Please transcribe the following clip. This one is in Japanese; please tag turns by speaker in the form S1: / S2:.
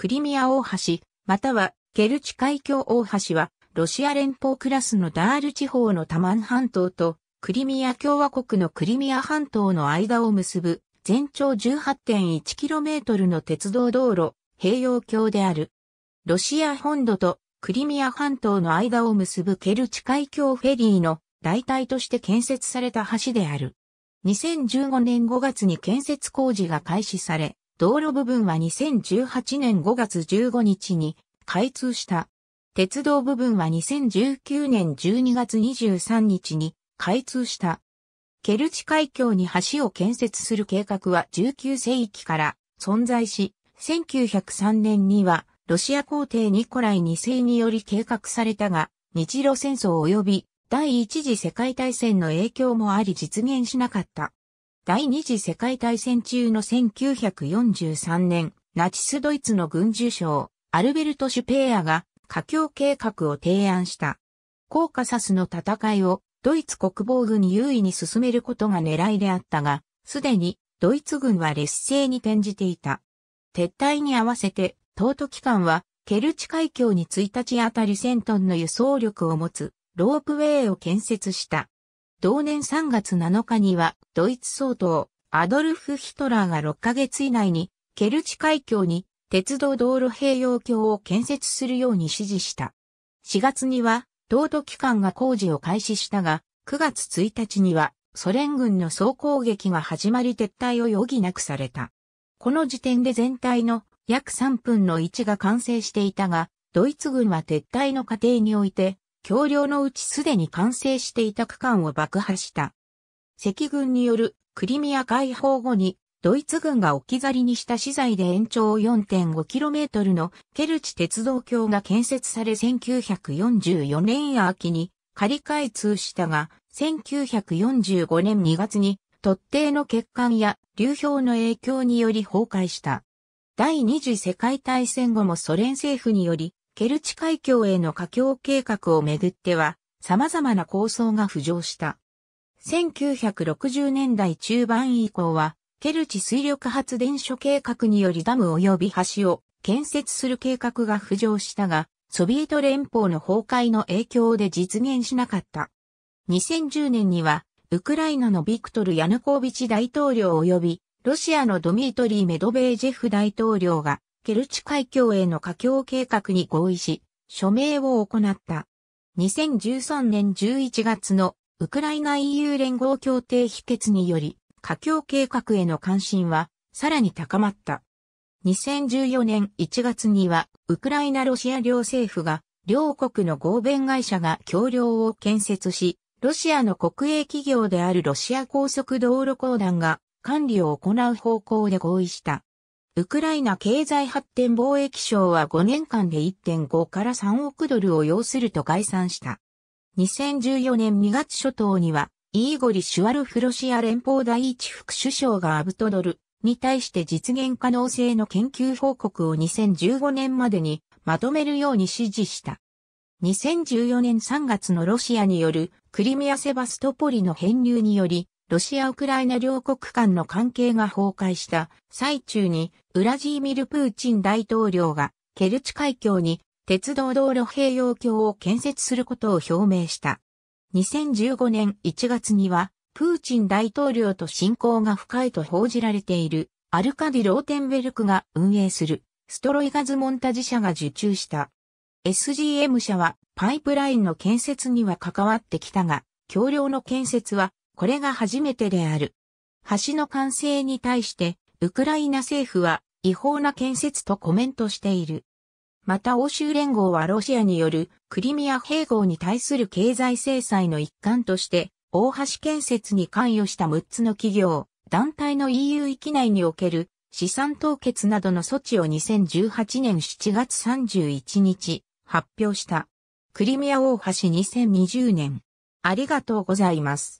S1: クリミア大橋、またはケルチ海峡大橋は、ロシア連邦クラスのダール地方のタマン半島と、クリミア共和国のクリミア半島の間を結ぶ、全長 18.1km の鉄道道路、平洋橋である。ロシア本土とクリミア半島の間を結ぶケルチ海峡フェリーの代替として建設された橋である。2015年5月に建設工事が開始され、道路部分は2018年5月15日に開通した。鉄道部分は2019年12月23日に開通した。ケルチ海峡に橋を建設する計画は19世紀から存在し、1903年にはロシア皇帝ニコライ2世により計画されたが、日露戦争及び第一次世界大戦の影響もあり実現しなかった。第二次世界大戦中の1943年、ナチスドイツの軍需省、アルベルト・シュペーアが、華僑計画を提案した。コーカサスの戦いを、ドイツ国防軍優位に進めることが狙いであったが、すでに、ドイツ軍は劣勢に転じていた。撤退に合わせて、東都機関は、ケルチ海峡に1日あたり1000トンの輸送力を持つ、ロープウェイを建設した。同年3月7日には、ドイツ総統、アドルフ・ヒトラーが6ヶ月以内に、ケルチ海峡に、鉄道道路併用橋を建設するように指示した。4月には、東都機関が工事を開始したが、9月1日には、ソ連軍の総攻撃が始まり撤退を余儀なくされた。この時点で全体の約3分の1が完成していたが、ドイツ軍は撤退の過程において、橋梁のうちすでに完成していた区間を爆破した。赤軍によるクリミア解放後に、ドイツ軍が置き去りにした資材で延長 4.5km のケルチ鉄道橋が建設され1944年秋に仮開通したが、1945年2月に突堤の欠陥や流氷の影響により崩壊した。第二次世界大戦後もソ連政府によりケルチ海峡への架橋計画をめぐっては、様々な構想が浮上した。1960年代中盤以降は、ケルチ水力発電所計画によりダム及び橋を建設する計画が浮上したが、ソビエト連邦の崩壊の影響で実現しなかった。2010年には、ウクライナのビクトル・ヤヌコービチ大統領及び、ロシアのドミートリー・メドベージェフ大統領がケルチ海峡への架橋計画に合意し、署名を行った。2013年11月のウクライナ EU 連合協定否決により、架橋計画への関心はさらに高まった。2014年1月には、ウクライナロシア両政府が、両国の合弁会社が協梁を建設し、ロシアの国営企業であるロシア高速道路公団が管理を行う方向で合意した。ウクライナ経済発展貿易省は5年間で1.5から3億ドルを要すると概算した。2014年2月初頭には、イーゴリ・シュワルフロシア連邦第一副首相がアブトドルに対して実現可能性の研究報告を2015年までにまとめるように指示した。2014年3月のロシアによるクリミア・セバストポリの編入によりロシア・ウクライナ両国間の関係が崩壊した最中に、ウラジーミル・プーチン大統領が、ケルチ海峡に鉄道道路併用橋を建設することを表明した。2015年1月には、プーチン大統領と親交が深いと報じられている、アルカディ・ローテンベルクが運営する、ストロイガズモンタ自社が受注した。SGM 社は、パイプラインの建設には関わってきたが、橋梁の建設はこれが初めてである。橋の完成に対して、ウクライナ政府は違法な建設とコメントしている。また欧州連合はロシアによるクリミア併合に対する経済制裁の一環として、大橋建設に関与した6つの企業、団体の EU 域内における資産凍結などの措置を2018年7月31日発表した。クリミア大橋2020年。ありがとうございます。